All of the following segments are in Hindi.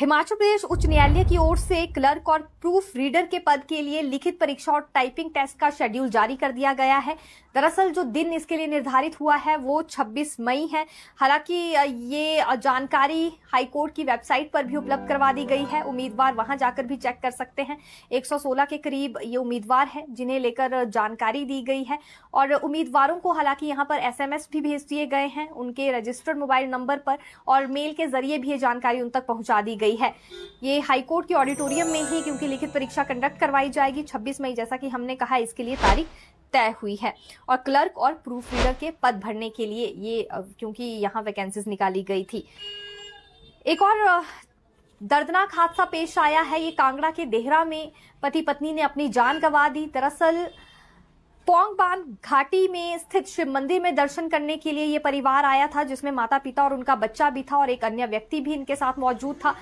हिमाचल प्रदेश उच्च न्यायालय की ओर से क्लर्क और प्रूफ रीडर के पद के लिए लिखित परीक्षा और टाइपिंग टेस्ट का शेड्यूल जारी कर दिया गया है दरअसल जो दिन इसके लिए निर्धारित हुआ है वो 26 मई है हालांकि ये जानकारी हाईकोर्ट की वेबसाइट पर भी उपलब्ध करवा दी गई है उम्मीदवार वहां जाकर भी चेक कर सकते हैं 116 के करीब ये उम्मीदवार है जिन्हें लेकर जानकारी दी गई है और उम्मीदवारों को हालांकि यहाँ पर एस भी भेज दिए गए हैं उनके रजिस्टर्ड मोबाइल नंबर पर और मेल के जरिए भी ये जानकारी उन तक पहुंचा दी गई गई है ये हाईकोर्ट के ऑडिटोरियम में ही क्योंकि लिखित परीक्षा कंडक्ट करवाई जाएगी 26 मई जैसा कि हमने कहा इसके लिए तारीख तय हुई है और क्लर्क और प्रूफ रीडर के पद भरने के लिए ये क्योंकि यहाँ वैकेंसीज निकाली गई थी एक और दर्दनाक हादसा पेश आया है ये कांगड़ा के देहरा में पति पत्नी ने अपनी जान गंवा दी दरअसल पोंगबान घाटी में स्थित शिव मंदिर में दर्शन करने के लिए ये परिवार आया था जिसमें माता पिता और उनका बच्चा भी था और एक अन्य व्यक्ति भी इनके साथ मौजूद था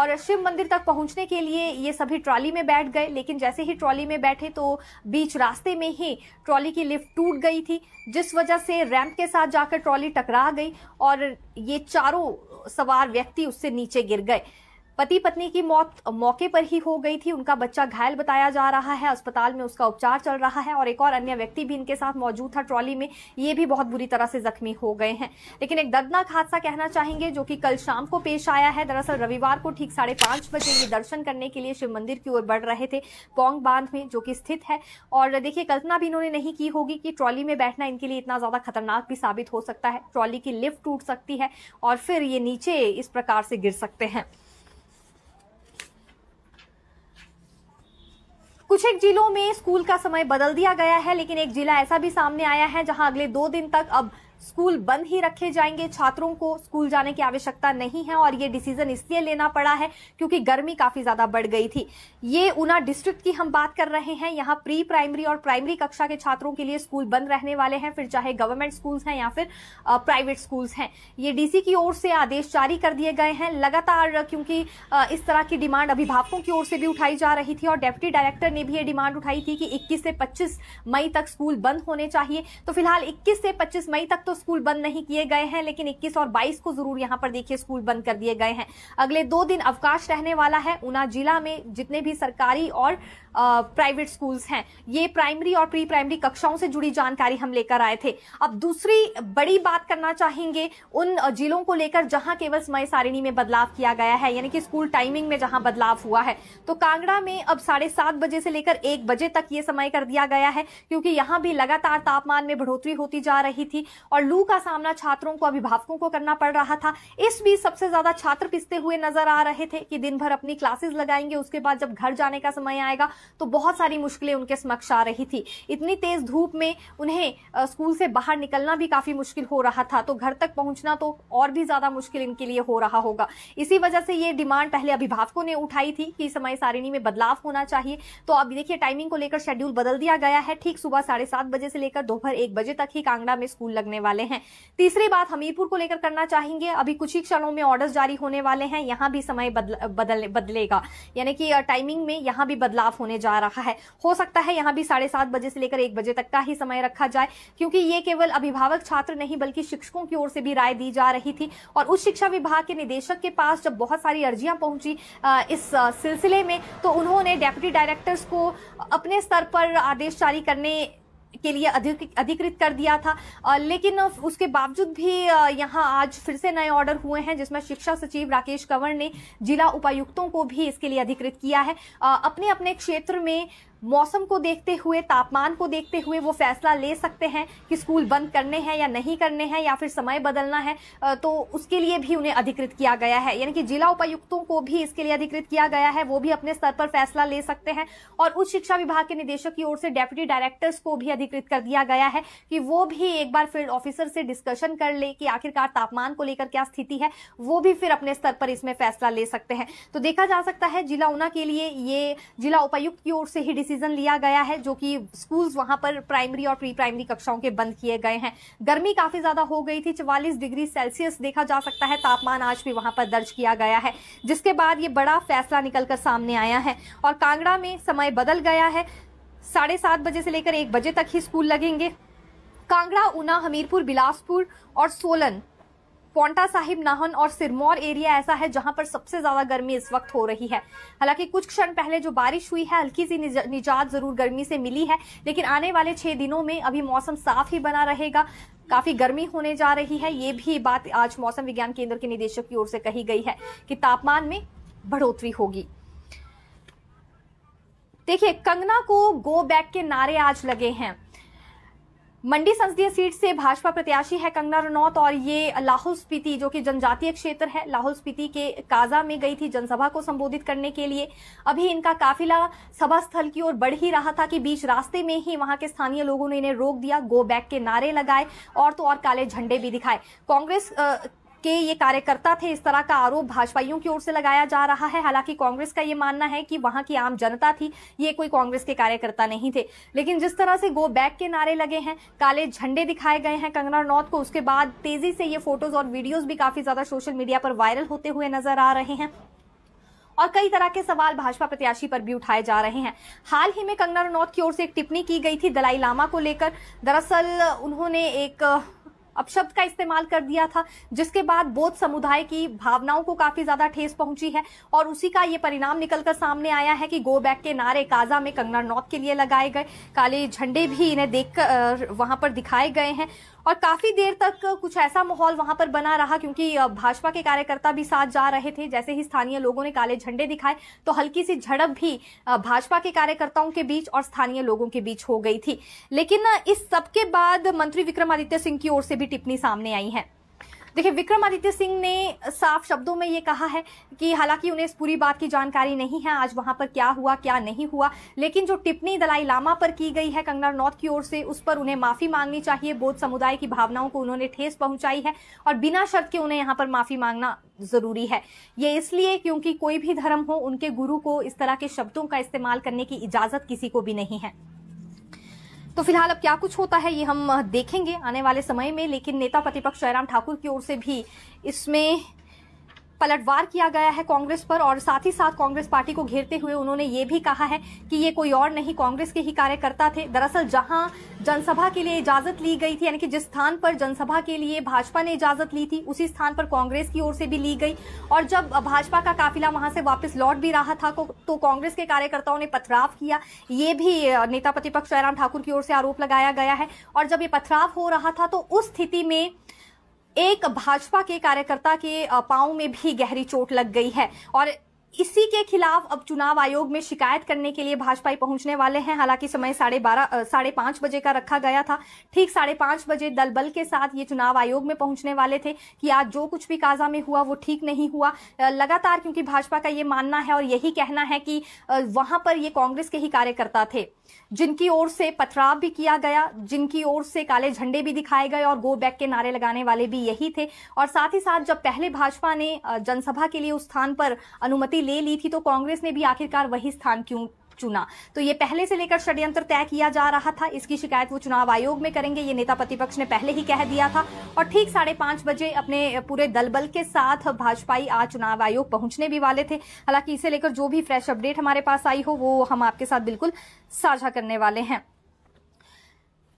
और शिव मंदिर तक पहुंचने के लिए ये सभी ट्रॉली में बैठ गए लेकिन जैसे ही ट्रॉली में बैठे तो बीच रास्ते में ही ट्रॉली की लिफ्ट टूट गई थी जिस वजह से रैंप के साथ जाकर ट्रॉली टकरा गई और ये चारों सवार व्यक्ति उससे नीचे गिर गए पति पत्नी की मौत मौके पर ही हो गई थी उनका बच्चा घायल बताया जा रहा है अस्पताल में उसका उपचार चल रहा है और एक और अन्य व्यक्ति भी इनके साथ मौजूद था ट्रॉली में ये भी बहुत बुरी तरह से जख्मी हो गए हैं लेकिन एक दर्दनाक हादसा कहना चाहेंगे जो कि कल शाम को पेश आया है दरअसल रविवार को ठीक साढ़े पांच बजे ये दर्शन करने के लिए शिव मंदिर की ओर बढ़ रहे थे पोंग बांध में जो कि स्थित है और देखिए कल्पना भी इन्होंने नहीं की होगी कि ट्रॉली में बैठना इनके लिए इतना ज्यादा खतरनाक भी साबित हो सकता है ट्रॉली की लिफ्ट टूट सकती है और फिर ये नीचे इस प्रकार से गिर सकते हैं कुछ एक जिलों में स्कूल का समय बदल दिया गया है लेकिन एक जिला ऐसा भी सामने आया है जहां अगले दो दिन तक अब स्कूल बंद ही रखे जाएंगे छात्रों को स्कूल जाने की आवश्यकता नहीं है और ये डिसीजन इसलिए लेना पड़ा है क्योंकि गर्मी काफी ज्यादा बढ़ गई थी ये ऊना डिस्ट्रिक्ट की हम बात कर रहे हैं यहाँ प्री प्राइमरी और प्राइमरी कक्षा के छात्रों के लिए स्कूल बंद रहने वाले हैं फिर चाहे गवर्नमेंट स्कूल हैं या फिर प्राइवेट स्कूल हैं ये डीसी की ओर से आदेश जारी कर दिए गए हैं लगातार क्योंकि इस तरह की डिमांड अभिभावकों की ओर से भी उठाई जा रही थी और डेप्टी डायरेक्टर ने भी ये डिमांड उठाई थी कि इक्कीस से पच्चीस मई तक स्कूल बंद होने चाहिए तो फिलहाल इक्कीस से पच्चीस मई तक तो तो स्कूल बंद नहीं किए गए हैं लेकिन 21 और 22 को जरूर यहां पर देखिए स्कूल बंद कर दिए गए हैं अगले दो दिन अवकाश रहने वाला है ऊना जिला में जितने भी सरकारी और प्राइवेट स्कूल्स हैं ये प्राइमरी और प्री प्राइमरी कक्षाओं से जुड़ी जानकारी हम लेकर आए थे अब दूसरी बड़ी बात करना चाहेंगे उन जिलों को लेकर जहां केवल समय सारिणी में बदलाव किया गया है यानी कि स्कूल टाइमिंग में जहां बदलाव हुआ है तो कांगड़ा में अब साढ़े सात बजे से लेकर एक बजे तक ये समय कर दिया गया है क्योंकि यहां भी लगातार तापमान में बढ़ोतरी होती जा रही थी और लू का सामना छात्रों को अभिभावकों को करना पड़ रहा था इस बीच सबसे ज्यादा छात्र पिसते हुए नजर आ रहे थे कि दिन भर अपनी क्लासेस लगाएंगे उसके बाद जब घर जाने का समय आएगा तो बहुत सारी मुश्किलें उनके समक्ष आ रही थी इतनी तेज धूप में उन्हें स्कूल से बाहर निकलना भी काफी मुश्किल हो रहा था तो घर तक पहुंचना तो और भी ज्यादा मुश्किल इनके लिए हो रहा होगा इसी वजह से ये डिमांड पहले अभिभावकों ने उठाई थी कि समय सारिणी में बदलाव होना चाहिए तो अब देखिए टाइमिंग को लेकर शेड्यूल बदल दिया गया है ठीक सुबह साढ़े सात बजे से लेकर दोपहर एक बजे तक ही कांगड़ा में स्कूल लगने वाले हैं तीसरी बात हमीरपुर को लेकर करना चाहेंगे अभी कुछ ही क्षणों में ऑर्डर जारी होने वाले हैं यहां भी समय बदल, बदलेगा यानी कि टाइमिंग में यहां भी बदलाव होने होने जा रहा है हो सकता है यहाँ भी साढ़े सात बजे से लेकर एक बजे तक का ही समय रखा जाए क्योंकि ये केवल अभिभावक छात्र नहीं बल्कि शिक्षकों की ओर से भी राय दी जा रही थी और उच्च शिक्षा विभाग के निदेशक के पास जब बहुत सारी अर्जियां पहुंची इस सिलसिले में तो उन्होंने डेप्यूटी डायरेक्टर्स को अपने स्तर पर आदेश जारी करने के लिए अधिक अधिकृत कर दिया था लेकिन उसके बावजूद भी यहाँ आज फिर से नए ऑर्डर हुए हैं जिसमें शिक्षा सचिव राकेश कंवर ने जिला उपायुक्तों को भी इसके लिए अधिकृत किया है अपने अपने क्षेत्र में मौसम को देखते हुए तापमान को देखते हुए वो फैसला ले सकते हैं कि स्कूल बंद करने हैं या नहीं करने हैं या फिर समय बदलना है तो उसके लिए भी उन्हें अधिकृत किया गया है यानी कि जिला उपायुक्तों को भी इसके लिए अधिकृत किया गया है वो भी अपने स्तर पर फैसला ले सकते हैं और उच्च शिक्षा विभाग के निदेशक की ओर से डेप्यूटी डायरेक्टर्स को भी अधिकृत कर दिया गया है कि वो भी एक बार फील्ड ऑफिसर से डिस्कशन कर ले कि आखिरकार तापमान को लेकर क्या स्थिति है वो भी फिर अपने स्तर पर इसमें फैसला ले सकते हैं तो देखा जा सकता है जिला ऊना के लिए ये जिला उपायुक्त की ओर से ही डिसीजन डिसीजन लिया गया है जो कि स्कूल्स वहां पर प्राइमरी और प्री प्राइमरी कक्षाओं के बंद किए गए हैं गर्मी काफी ज्यादा हो गई थी चवालीस डिग्री सेल्सियस देखा जा सकता है तापमान आज भी वहां पर दर्ज किया गया है जिसके बाद ये बड़ा फैसला निकलकर सामने आया है और कांगड़ा में समय बदल गया है साढ़े सात बजे से लेकर एक बजे तक ही स्कूल लगेंगे कांगड़ा ऊना हमीरपुर बिलासपुर और सोलन पोंटा साहिब नाहन और सिरमौर एरिया ऐसा है जहां पर सबसे ज्यादा गर्मी इस वक्त हो रही है हालांकि कुछ क्षण पहले जो बारिश हुई है हल्की सी निजात जरूर गर्मी से मिली है लेकिन आने वाले छह दिनों में अभी मौसम साफ ही बना रहेगा काफी गर्मी होने जा रही है ये भी बात आज मौसम विज्ञान केंद्र के निदेशक की ओर से कही गई है कि तापमान में बढ़ोतरी होगी देखिए कंगना को गो बैक के नारे आज लगे हैं मंडी संसदीय सीट से भाजपा प्रत्याशी है कंगना रनौत और ये लाहौल स्पीति जो कि जनजातीय क्षेत्र है लाहौल स्पीति के काजा में गई थी जनसभा को संबोधित करने के लिए अभी इनका काफिला सभा स्थल की ओर बढ़ ही रहा था कि बीच रास्ते में ही वहां के स्थानीय लोगों ने इन्हें रोक दिया गो बैक के नारे लगाए और तो और काले झंडे भी दिखाए कांग्रेस के ये कार्यकर्ता थे इस तरह का आरोप भाजपाइयों की ओर से लगाया जा रहा है हालांकि कांग्रेस का ये मानना है कि वहां की आम जनता थी ये कोई कांग्रेस के कार्यकर्ता नहीं थे लेकिन जिस तरह से गो बैक के नारे लगे हैं काले झंडे दिखाए गए हैं कंगना रनौत को उसके बाद तेजी से ये फोटोज और वीडियोज भी काफी ज्यादा सोशल मीडिया पर वायरल होते हुए नजर आ रहे हैं और कई तरह के सवाल भाजपा प्रत्याशी पर भी उठाए जा रहे हैं हाल ही में कंगना रनौत की ओर से एक टिप्पणी की गई थी दलाई लामा को लेकर दरअसल उन्होंने एक अपशब्द का इस्तेमाल कर दिया था जिसके बाद बौद्ध समुदाय की भावनाओं को काफी ज्यादा ठेस पहुंची है और उसी का ये परिणाम निकलकर सामने आया है कि गो बैक के नारे काजा में कंगना रनौत के लिए लगाए गए काले झंडे भी इन्हें देख वहां पर दिखाए गए हैं और काफी देर तक कुछ ऐसा माहौल वहां पर बना रहा क्योंकि भाजपा के कार्यकर्ता भी साथ जा रहे थे जैसे ही स्थानीय लोगों ने काले झंडे दिखाए तो हल्की सी झड़प भी भाजपा के कार्यकर्ताओं के बीच और स्थानीय लोगों के बीच हो गई थी लेकिन इस सबके बाद मंत्री विक्रमादित्य सिंह की ओर से भी टिप्पणी सामने आई है देखिए विक्रमादित्य सिंह ने साफ शब्दों में ये कहा है कि हालांकि उन्हें इस पूरी बात की जानकारी नहीं है आज वहां पर क्या हुआ क्या नहीं हुआ लेकिन जो टिप्पणी दलाई लामा पर की गई है कंगना रनौत की ओर से उस पर उन्हें माफी मांगनी चाहिए बौद्ध समुदाय की भावनाओं को उन्होंने ठेस पहुंचाई है और बिना शर्त के उन्हें यहाँ पर माफी मांगना जरूरी है ये इसलिए क्योंकि कोई भी धर्म हो उनके गुरु को इस तरह के शब्दों का इस्तेमाल करने की इजाजत किसी को भी नहीं है तो फिलहाल अब क्या कुछ होता है ये हम देखेंगे आने वाले समय में लेकिन नेता प्रतिपक्ष जयराम ठाकुर की ओर से भी इसमें पलटवार किया गया है कांग्रेस पर और साथ ही साथ कांग्रेस पार्टी को घेरते हुए उन्होंने ये भी कहा है कि ये कोई और नहीं कांग्रेस के ही कार्यकर्ता थे दरअसल जहां जनसभा के लिए इजाजत ली गई थी यानी कि जिस स्थान पर जनसभा के लिए भाजपा ने इजाजत ली थी उसी स्थान पर कांग्रेस की ओर से भी ली गई और जब भाजपा का काफिला वहां से वापस लौट भी रहा था तो कांग्रेस के कार्यकर्ताओं ने पथराव किया ये भी नेता प्रतिपक्ष जयराम ठाकुर की ओर से आरोप लगाया गया है और जब ये पथराव हो रहा था तो उस स्थिति में एक भाजपा के कार्यकर्ता के पाओ में भी गहरी चोट लग गई है और इसी के खिलाफ अब चुनाव आयोग में शिकायत करने के लिए भाजपा पहुंचने वाले हैं हालांकि समय साढ़े बारह साढ़े पांच बजे का रखा गया था ठीक साढ़े पांच बजे दल बल के साथ ये चुनाव आयोग में पहुंचने वाले थे कि आज जो कुछ भी काजा में हुआ वो ठीक नहीं हुआ लगातार क्योंकि भाजपा का ये मानना है और यही कहना है कि वहां पर ये कांग्रेस के ही कार्यकर्ता थे जिनकी ओर से पथराव भी किया गया जिनकी ओर से काले झंडे भी दिखाए गए और गो बैक के नारे लगाने वाले भी यही थे और साथ ही साथ जब पहले भाजपा ने जनसभा के लिए उस स्थान पर अनुमति ले ली थी तो कांग्रेस ने भी आखिरकार वही स्थान क्यों चुना तो ये पहले से लेकर षड्यंत्र तय किया जा रहा था इसकी शिकायत वो चुनाव आयोग में करेंगे ये नेता प्रतिपक्ष ने पहले ही कह दिया था और ठीक साढ़े पांच बजे अपने पूरे दलबल के साथ भाजपाई आज चुनाव आयोग पहुंचने भी वाले थे हालांकि इसे लेकर जो भी फ्रेश अपडेट हमारे पास आई हो वो हम आपके साथ बिल्कुल साझा करने वाले हैं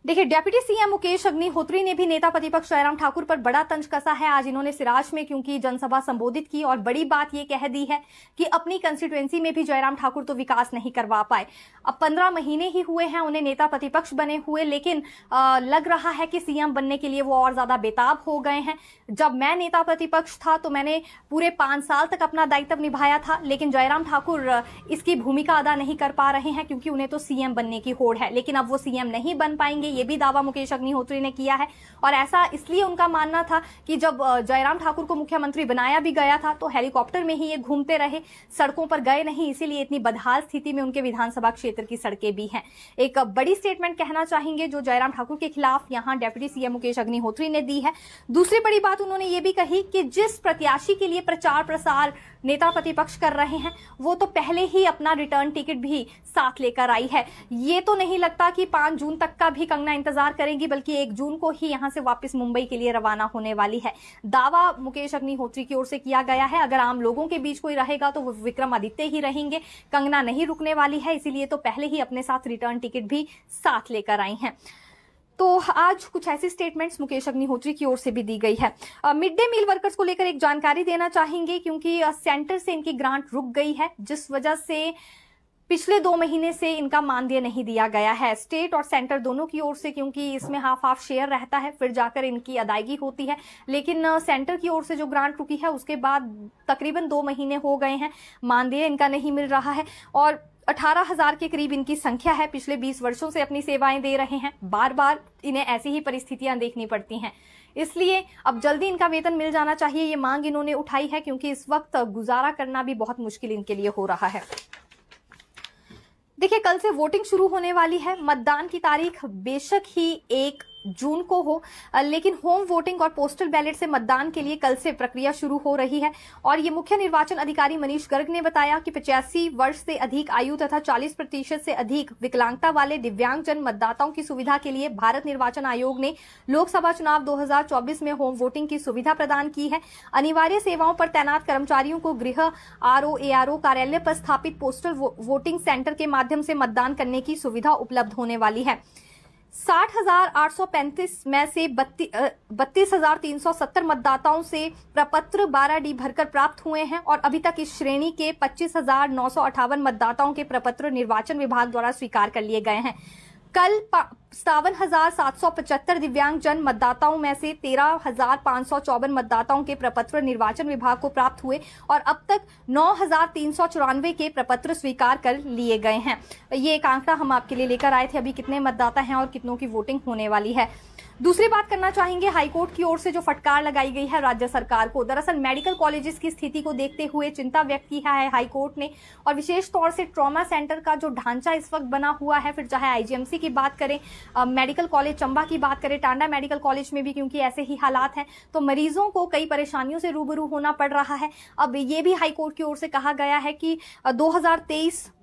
देखिए डेप्यूटी सीएम मुकेश अग्निहोत्री ने भी नेता प्रतिपक्ष जयराम ठाकुर पर बड़ा तंज कसा है आज इन्होंने सिराज में क्योंकि जनसभा संबोधित की और बड़ी बात यह कह दी है कि अपनी कंस्टिट्युएंसी में भी जयराम ठाकुर तो विकास नहीं करवा पाए अब पंद्रह महीने ही हुए हैं उन्हें नेता प्रतिपक्ष बने हुए लेकिन आ, लग रहा है कि सीएम बनने के लिए वो और ज्यादा बेताब हो गए हैं जब मैं नेता प्रतिपक्ष था तो मैंने पूरे पांच साल तक अपना दायित्व निभाया था लेकिन जयराम ठाकुर इसकी भूमिका अदा नहीं कर पा रहे हैं क्योंकि उन्हें तो सीएम बनने की होड़ है लेकिन अब वो सीएम नहीं बन पाएंगे ये भी दावा मुकेश अग्निहोत्री ने किया है और ऐसा इसलिए उनका मानना था कि जब जयराम ठाकुर को मुख्यमंत्री बनाया भी गया था तो हेलीकॉप्टर में ही ये घूमते रहे सड़कों पर गए नहीं इसीलिए इतनी बदहाल स्थिति में उनके विधानसभा क्षेत्र की सड़कें भी हैं एक बड़ी स्टेटमेंट कहना चाहेंगे जो जयराम ठाकुर के खिलाफ यहाँ डेप्यूटी सीएम मुकेश अग्निहोत्री ने दी है दूसरी बड़ी बात उन्होंने ये भी कही कि जिस प्रत्याशी के लिए प्रचार प्रसार नेता प्रतिपक्ष कर रहे हैं वो तो पहले ही अपना रिटर्न टिकट भी साथ लेकर आई है ये तो नहीं लगता कि पांच जून तक का भी कंगना इंतजार करेंगी बल्कि एक जून को ही यहां से वापस मुंबई के लिए रवाना होने वाली है दावा मुकेश अग्निहोत्री की ओर से किया गया है अगर आम लोगों के बीच कोई रहेगा तो वो ही रहेंगे कंगना नहीं रुकने वाली है इसीलिए तो पहले ही अपने साथ रिटर्न टिकट भी साथ लेकर आई हैं तो आज कुछ ऐसी स्टेटमेंट्स मुकेश अग्निहोत्री की ओर से भी दी गई है मिड डे मील वर्कर्स को लेकर एक जानकारी देना चाहेंगे क्योंकि सेंटर से इनकी ग्रांट रुक गई है जिस वजह से पिछले दो महीने से इनका मानदेय नहीं दिया गया है स्टेट और सेंटर दोनों की ओर से क्योंकि इसमें हाफ हाफ शेयर रहता है फिर जाकर इनकी अदायगी होती है लेकिन सेंटर की ओर से जो ग्रांट रुकी है उसके बाद तकरीबन दो महीने हो गए हैं मानदेय इनका नहीं मिल रहा है और अठारह हजार के करीब इनकी संख्या है पिछले बीस वर्षों से अपनी सेवाएं दे रहे हैं बार बार इन्हें ऐसी ही परिस्थितियां देखनी पड़ती हैं इसलिए अब जल्दी इनका वेतन मिल जाना चाहिए ये मांग इन्होंने उठाई है क्योंकि इस वक्त गुजारा करना भी बहुत मुश्किल इनके लिए हो रहा है देखिए कल से वोटिंग शुरू होने वाली है मतदान की तारीख बेशक ही एक जून को हो लेकिन होम वोटिंग और पोस्टल बैलेट से मतदान के लिए कल से प्रक्रिया शुरू हो रही है और ये मुख्य निर्वाचन अधिकारी मनीष गर्ग ने बताया कि पचासी वर्ष से अधिक आयु तथा 40 प्रतिशत से अधिक विकलांगता वाले दिव्यांगजन मतदाताओं की सुविधा के लिए भारत निर्वाचन आयोग ने लोकसभा चुनाव दो में होम वोटिंग की सुविधा प्रदान की है अनिवार्य सेवाओं पर तैनात कर्मचारियों को गृह आरओ एआरओ कार्यालय पर स्थापित पोस्टल वोटिंग सेंटर के माध्यम से मतदान करने की सुविधा उपलब्ध होने वाली है साठ हजार आठ सौ पैंतीस में से बत्तीस हजार तीन सौ सत्तर मतदाताओं से प्रपत्र बारह डी भरकर प्राप्त हुए हैं और अभी तक इस श्रेणी के पच्चीस हजार नौ सौ अठावन मतदाताओं के प्रपत्र निर्वाचन विभाग द्वारा स्वीकार कर लिए गए हैं कल सतावन हजार सात सौ पचहत्तर दिव्यांग जन मतदाताओं में से तेरह हजार पांच सौ चौवन मतदाताओं के प्रपत्र निर्वाचन विभाग को प्राप्त हुए और अब तक नौ हजार तीन सौ चौरानवे के प्रपत्र स्वीकार कर लिए गए हैं ये एक आंकड़ा हम आपके लिए लेकर आए थे अभी कितने मतदाता हैं और कितनों की वोटिंग होने वाली है दूसरी बात करना चाहेंगे हाईकोर्ट की ओर से जो फटकार लगाई गई है राज्य सरकार को दरअसल मेडिकल कॉलेजेस की स्थिति को देखते हुए चिंता व्यक्त की है हाईकोर्ट ने और विशेष तौर से ट्रॉमा सेंटर का जो ढांचा इस वक्त बना हुआ है फिर चाहे आईजीएमसी की बात करें मेडिकल कॉलेज चंबा की बात करें टांडा मेडिकल कॉलेज में भी क्योंकि ऐसे ही हालात हैं तो मरीजों को कई परेशानियों से रूबरू होना पड़ रहा है अब ये भी हाईकोर्ट की ओर से कहा गया है कि दो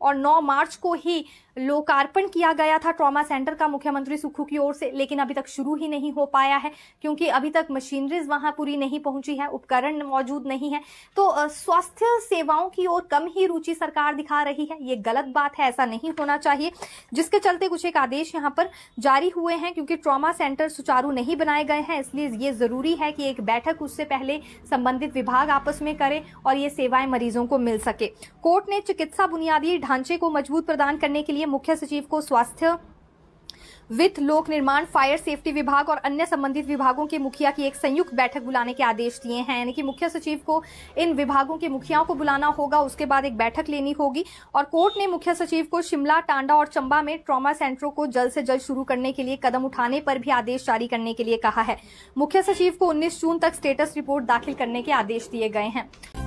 और नौ मार्च को ही लोकार्पण किया गया था ट्रॉमा सेंटर का मुख्यमंत्री सुखू की ओर से लेकिन अभी तक शुरू ही नहीं हो पाया है क्योंकि अभी तक मशीनरीज वहां पूरी नहीं पहुंची है उपकरण मौजूद नहीं है तो स्वास्थ्य सेवाओं की ओर कम ही रुचि सरकार दिखा रही है ये गलत बात है ऐसा नहीं होना चाहिए जिसके चलते कुछ एक आदेश यहाँ पर जारी हुए हैं क्योंकि ट्रामा सेंटर सुचारू नहीं बनाए गए हैं इसलिए ये जरूरी है कि एक बैठक उससे पहले संबंधित विभाग आपस में करे और ये सेवाएं मरीजों को मिल सके कोर्ट ने चिकित्सा बुनियादी ढांचे को मजबूत प्रदान करने के लिए लिए मुख्य सचिव को स्वास्थ्य वित्त लोक निर्माण फायर सेफ्टी विभाग और अन्य संबंधित विभागों के मुखिया की एक संयुक्त बैठक बुलाने के आदेश दिए हैं यानी कि मुख्य सचिव को इन विभागों के मुखियाओं को बुलाना होगा उसके बाद एक बैठक लेनी होगी और कोर्ट ने मुख्य सचिव को शिमला टांडा और चंबा में ट्रॉमा सेंटरों को जल्द से जल्द शुरू करने के लिए कदम उठाने पर भी आदेश जारी करने के लिए कहा है मुख्य सचिव को उन्नीस जून तक स्टेटस रिपोर्ट दाखिल करने के आदेश दिए गए हैं